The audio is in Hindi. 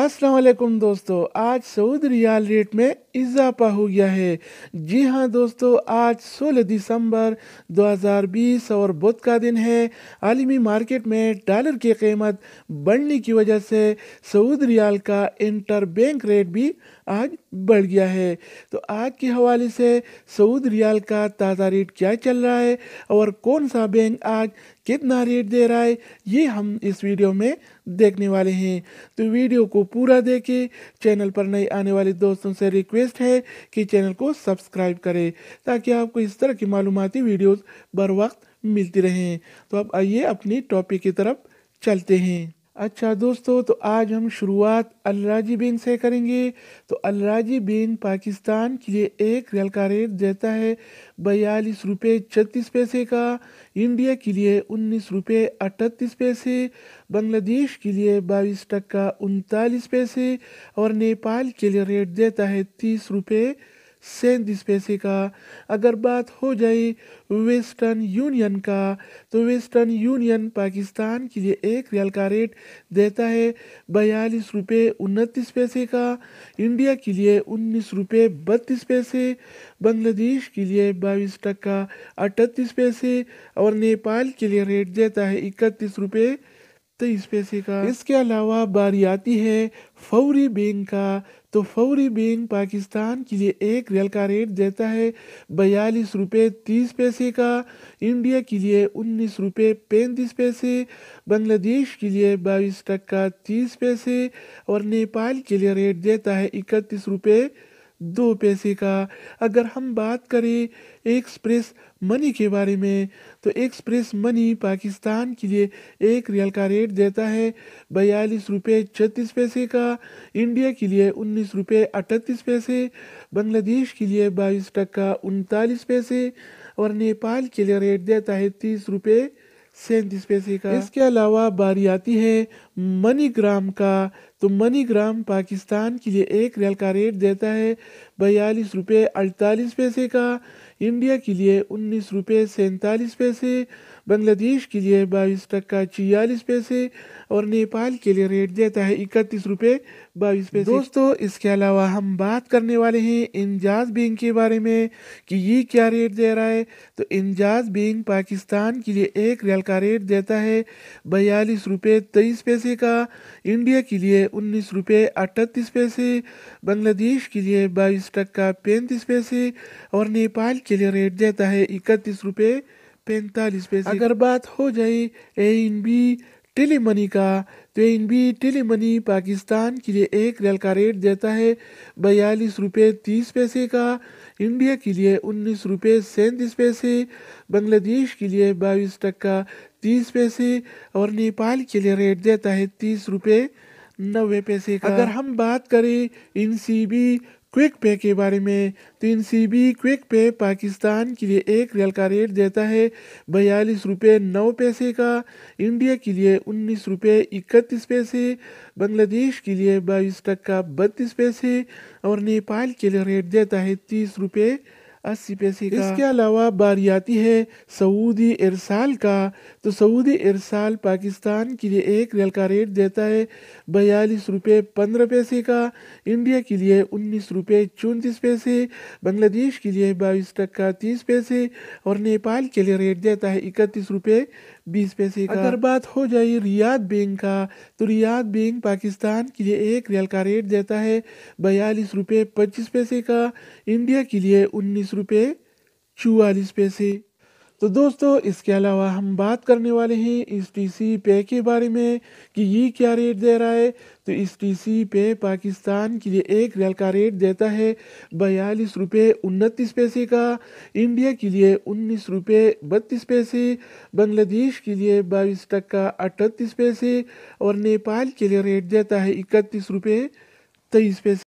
अस्सलाम वालेकुम दोस्तों आज सऊद रियाल रेट में इजाफा हो गया है जी हाँ दोस्तों आज 16 दिसंबर 2020 और बुध का दिन है आलमी मार्केट में डॉलर की कीमत बढ़ने की वजह से सऊद रियाल का इंटर बैंक रेट भी आज बढ़ गया है तो आज के हवाले से सऊद रियाल का ताज़ा रेट क्या चल रहा है और कौन सा बैंक आज कितना रेट दे रहा है ये हम इस वीडियो में देखने वाले हैं तो वीडियो को पूरा देखें चैनल पर नए आने वाले दोस्तों से रिक्वेस्ट है कि चैनल को सब्सक्राइब करें ताकि आपको इस तरह की मालूमती वीडियोस बर वक्त मिलती रहें तो अब आइए अपनी टॉपिक की तरफ चलते हैं अच्छा दोस्तों तो आज हम शुरुआत अलराजी बेन से करेंगे तो अलराजी बेन पाकिस्तान के लिए एक रियल का रेट देता है बयालीस रुपये छत्तीस पैसे का इंडिया के लिए उन्नीस रुपये अठतीस पैसे बांग्लादेश के लिए बाईस टक्का उनतालीस पैसे और नेपाल के लिए रेट देता है तीस रुपये सैंतीस पैसे का अगर बात हो जाए वेस्टर्न यूनियन का तो वेस्टर्न यूनियन पाकिस्तान के लिए एक रियल का रेट देता है बयालीस रुपये उनतीस पैसे का इंडिया के लिए उन्नीस रुपये बत्तीस पैसे बांग्लादेश के लिए बाईस टक्का अठतीस पैसे और नेपाल के लिए रेट देता है इकतीस रुपये सकते हैं इस पैसे का इसके अलावा बारी आती है फौरी बैंक का तो फौरी बैंक पाकिस्तान के लिए एक रियल का रेट देता है बयालीस रुपये तीस पैसे का इंडिया के लिए उन्नीस रुपये पैंतीस पैसे बांग्लादेश के लिए बाईस टक्का तीस पैसे और नेपाल के लिए रेट देता है इकतीस रुपये दो पैसे का अगर हम बात करें एक्सप्रेस मनी के बारे में तो एक्सप्रेस मनी पाकिस्तान के लिए एक रियल का रेट देता है बयालीस रुपये छत्तीस पैसे का इंडिया के लिए उन्नीस रुपये अठतीस पैसे बांग्लादेश के लिए बाईस टक्का उनतालीस पैसे और नेपाल के लिए रेट देता है तीस रुपये सैंतीस पैसे का इसके अलावा बारी आती है मनीग्राम का तो मनीग्राम पाकिस्तान के लिए एक रियल का रेट देता है बयालीस रुपये अड़तालीस पैसे का इंडिया के लिए उन्नीस रुपये सैंतालीस पैसे बांग्लादेश के लिए बाईस टक्का छियालीस पैसे और नेपाल के लिए रेट देता है इकतीस रुपये बाईस पैसे दोस्तों इसके अलावा हम बात करने वाले हैं इंजाज बैंक के बारे में कि ये क्या रेट दे रहा है तो इंजाज बैंक पाकिस्तान के लिए एक रियल का रेट देता है बयालीस रुपये तेईस पैसे पैसे का इंडिया के लिए उन्नीस रुपये अठतीस पैसे बांग्लादेश के लिए बाईस टक्का पैंतीस पैसे और नेपाल के लिए रेट देता है इकतीस रुपये पैंतालीस पैसे अगर बात हो जाए ए इन बी टेली मनी का तो इन बी टेली मनी पाकिस्तान के लिए एक रेल का रेट देता है बयालीस रुपये तीस पैसे का इंडिया के लिए उन्नीस रुपये सैंतीस पैसे बांग्लादेश के लिए बाईस टक्का तीस पैसे और नेपाल के लिए रेट देता है तीस रुपये नब्बे पैसे का अगर हम बात करें इन सी बी क्विक पे के बारे में तो इन सी बी क्विक पे पाकिस्तान के लिए एक रियल का रेट देता है बयालीस रुपये नौ पैसे का इंडिया के लिए उन्नीस रुपये इकतीस पैसे बांग्लादेश के लिए बाईस टक्का बत्तीस पैसे और नेपाल के लिए रेट देता है तीस रुपये अस्सी पैसे का इसके अलावा बारियाती है सऊदी इरसाल का तो सऊदी इरसाल पाकिस्तान के लिए एक रेल का रेट देता है बयालीस रुपये पंद्रह पैसे का इंडिया के लिए उन्नीस रुपये चौंतीस पैसे बांग्लादेश के लिए बाईस टक्का तीस पैसे और नेपाल के लिए रेट देता है इकतीस रुपये बीस पैसे का अगर बात हो जाए रियाद बैंक का तो रियाद बैंक पाकिस्तान के लिए एक रियल का रेट देता है बयालीस रुपये पच्चीस पैसे का इंडिया के लिए उन्नीस रुपये चवालीस पैसे तो दोस्तों इसके अलावा हम बात करने वाले हैं इस टी सी पे के बारे में कि ये क्या रेट दे रहा है तो इस टी सी पे पाकिस्तान के लिए एक रियल का रेट देता है बयालीस रुपये उनतीस पैसे का इंडिया के लिए उन्नीस रुपये बत्तीस पैसे बांग्लादेश के लिए बाईस टक्का अठतीस पैसे और नेपाल के लिए रेट देता है इकतीस रुपये तेईस पैसे